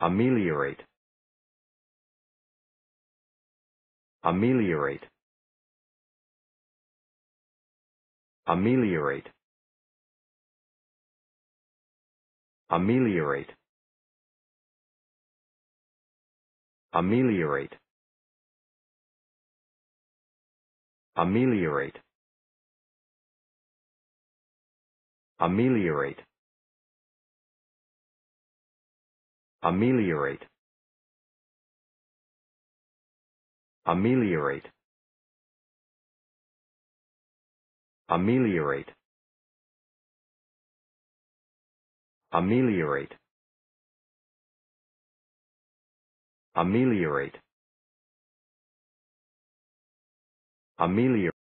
ameliorate ameliorate ameliorate ameliorate ameliorate ameliorate ameliorate ameliorate ameliorate ameliorate ameliorate ameliorate ameliorate